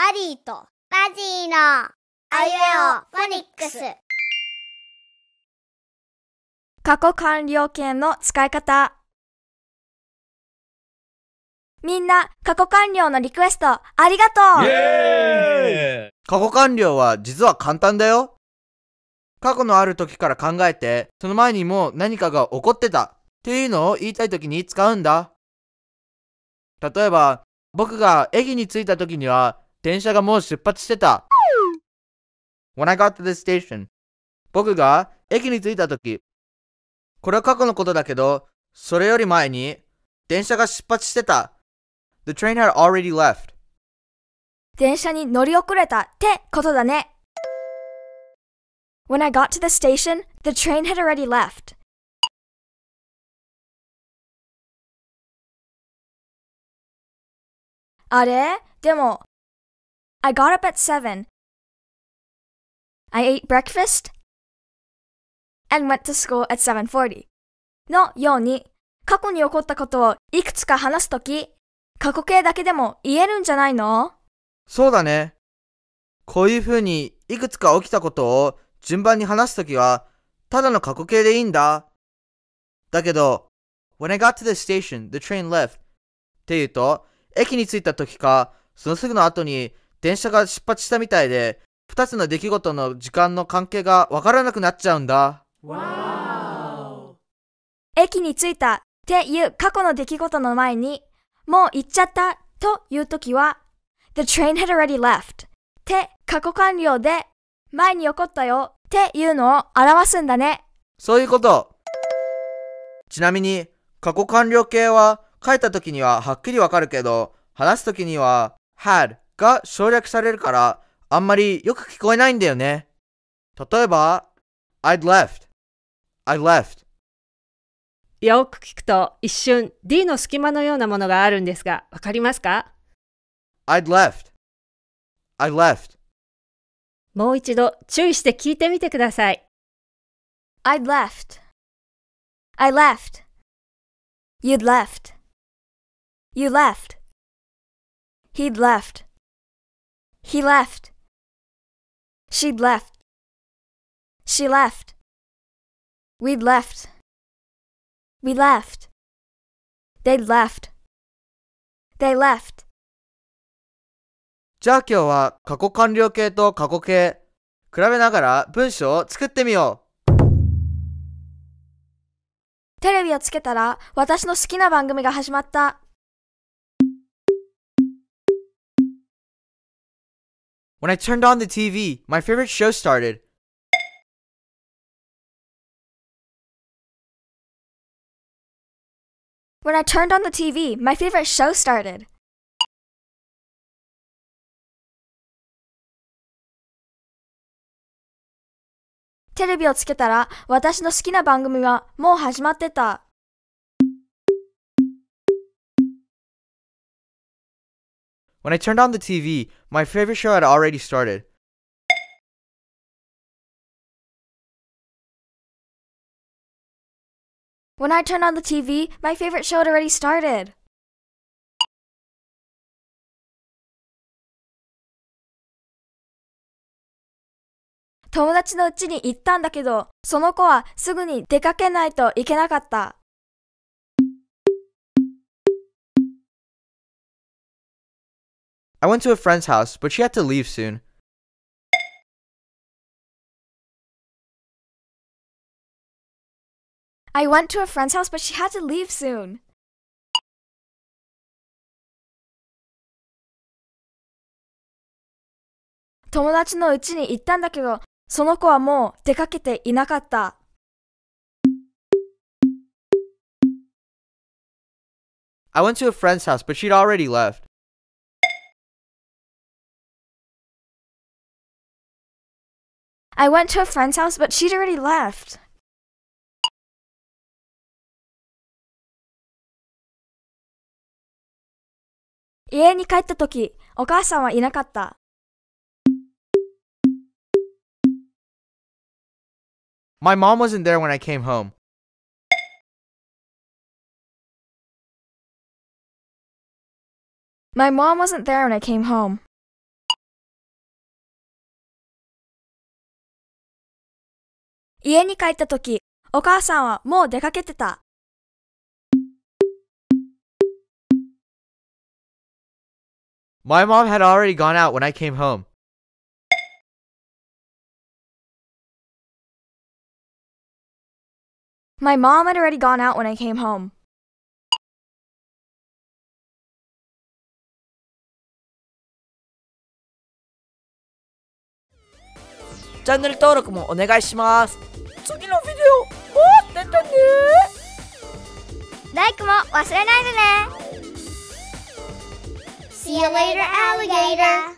アリーとバジーのあゆえおフォニックス過去完了形の使い方みんな過去完了のリクエストありがとう過去完了は実は簡単だよ過去のある時から考えてその前にも何かが起こってたっていうのを言いたい時に使うんだ例えば僕が駅に着いた時には電車がもう出発してた。When I got to t h e s station, 僕が駅に着いたとき、これは過去のことだけど、それより前に電車が出発してた。The train had already left. 電車に乗り遅れたってことだね。When I got to the station, the train had already left. あれでも I got up at 7. I ate breakfast and went to school at 7.40のように過去に起こったことをいくつか話すとき過去形だけでも言えるんじゃないのそうだね。こういうふうにいくつか起きたことを順番に話すときはただの過去形でいいんだ。だけど、When I got to the station, the train left っていうと駅に着いたときかそのすぐの後に電車が出発したみたいで、2つの出来事の時間の関係がわからなくなっちゃうんだ。駅に着いたっていう過去の出来事の前に、もう行っちゃったという時は、The train had already left って過去完了で、前に起こったよっていうのを表すんだね。そういうこと。ちなみに、過去完了形は書いた時にははっきりわかるけど、話す時には had が省略されるから、あんまりよく聞こえないんだよね。例えば、I'd left, I left. よく聞くと一瞬 D の隙間のようなものがあるんですが、わかりますか ?I'd left, I left. もう一度注意して聞いてみてください。I'd left, I left, you'd left, you left, he'd left. He left. She'd left. She left. We'd left. We left. They'd left. They left. じゃあ今日は過去完了形と過去形比べながら文章を作ってみようテレビをつけたら私の好きな番組が始まった。When I turned on the TV, my favorite show started. When I turned on the TV, my favorite show started. TV をつけたら、私の好きな番組はもう始まってた。When I turned on the TV, my favorite show had already started. When I turned on the TV, my favorite show had already started. started. 友達の家に行ったんだけど、その子はすぐに出かけないといけなかった。I went to a friend's house, but she had to leave soon. I went to a friend's house, but she had to leave soon. I went to a friend's house, but she'd already left. I went to a friend's house, but she'd already left. My mom wasn't there when I came home. My mom wasn't there when I came home. 家に帰った時、お母さんはもう出かけてた。My mom had already gone out when I came home. My mom had already gone out when I came home. チャンネル登録もお願いします次のビデオ待っててねライクも忘れないでね See you later, alligator!